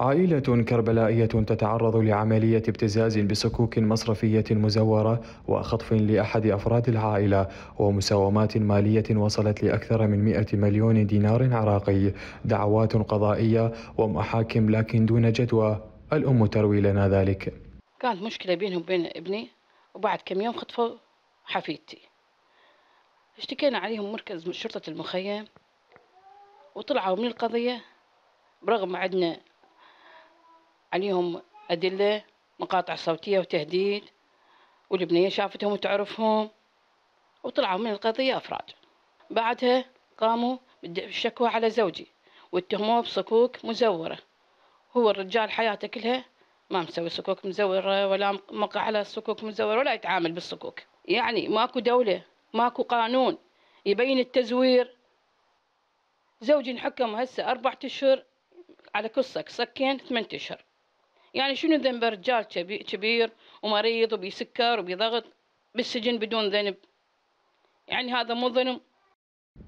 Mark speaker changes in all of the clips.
Speaker 1: عائلة كربلائية تتعرض لعملية ابتزاز بسكوك مصرفية مزورة وخطف لأحد أفراد العائلة ومساومات مالية وصلت لأكثر من 100 مليون دينار عراقي دعوات قضائية ومحاكم لكن دون جدوى الأم تروي لنا ذلك
Speaker 2: كانت مشكلة بينهم وبين ابني وبعد كم يوم خطفوا حفيدتي اشتكينا عليهم مركز شرطة المخيم وطلعوا من القضية برغم عندنا عليهم أدلة مقاطع صوتية وتهديد والبنية شافتهم وتعرفهم وطلعوا من القضية أفراد بعدها قاموا بالشكوى على زوجي واتهموه بصكوك مزورة هو الرجال حياته كلها ما مسوي صكوك مزورة ولا مقع على صكوك مزورة ولا يتعامل بالصكوك يعني ماكو دولة ماكو قانون يبين التزوير زوجي انحكم هسه أربعة أشهر على كل صك صكين ثمانية أشهر يعني شنو ذنب رجال كبير ومريض وبيسكر وبيضغط بالسجن بدون ذنب يعني هذا مو ظلم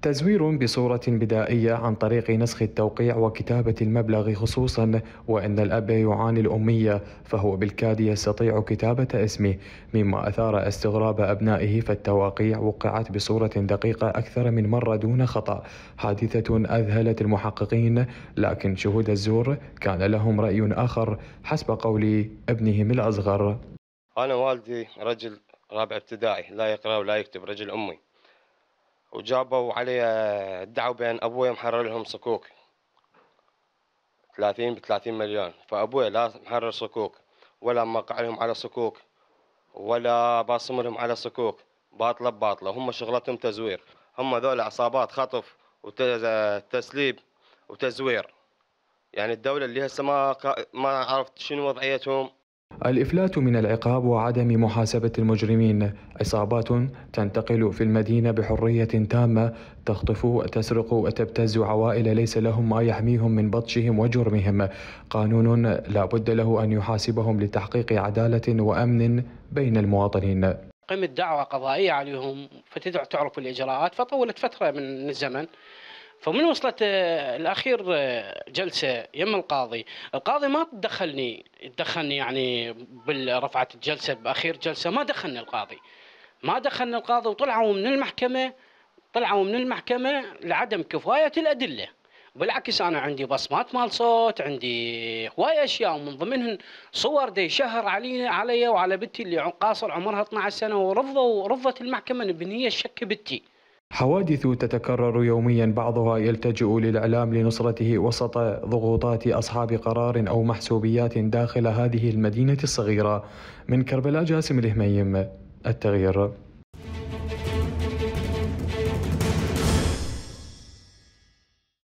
Speaker 1: تزوير بصورة بدائية عن طريق نسخ التوقيع وكتابة المبلغ خصوصا وأن الأب يعاني الأمية فهو بالكاد يستطيع كتابة اسمه مما أثار استغراب أبنائه فالتواقيع وقعت بصورة دقيقة أكثر من مرة دون خطأ حادثة أذهلت المحققين لكن شهود الزور كان لهم رأي آخر حسب قول ابنهم الأصغر
Speaker 3: أنا والدي رجل رابع ابتدائي لا يقرأ ولا يكتب رجل أمي وجابوا علي ادعوا بان ابوي محرر لهم صكوك 30 ب 30 مليون فابوي لا محرر صكوك ولا موقع لهم على صكوك ولا باصم لهم على صكوك باطله باطله هم شغلتهم تزوير هم ذول عصابات خطف وتسليب وتزوير يعني الدوله اللي هسه ما ما عرفت شنو وضعيتهم
Speaker 1: الإفلات من العقاب وعدم محاسبة المجرمين عصابات تنتقل في المدينة بحرية تامة تخطف وتسرق وتبتز عوائل ليس لهم ما يحميهم من بطشهم وجرمهم قانون لا بد له أن يحاسبهم لتحقيق عدالة وأمن بين المواطنين
Speaker 4: قمت دعوة قضائية عليهم فتدعو تعرف الإجراءات فطولت فترة من الزمن فمن وصلت آه، الاخير آه، جلسه يم القاضي القاضي ما دخلني دخلني يعني بالرفعة الجلسه باخير جلسه ما دخلني القاضي ما دخلني القاضي وطلعوا من المحكمه طلعوا من المحكمه لعدم كفايه الادله بالعكس انا عندي بصمات مال صوت عندي هواي اشياء ومن ضمنهم صور دي شهر علي علي وعلى بنتي اللي قاصر عمرها 12 سنه ورفضوا رفضت المحكمه ان هي الشك بنتي
Speaker 1: حوادث تتكرر يوميا بعضها يلتجئ للاعلام لنصرته وسط ضغوطات اصحاب قرار او محسوبيات داخل هذه المدينه الصغيره من كربلاء جاسم الهميم التغيير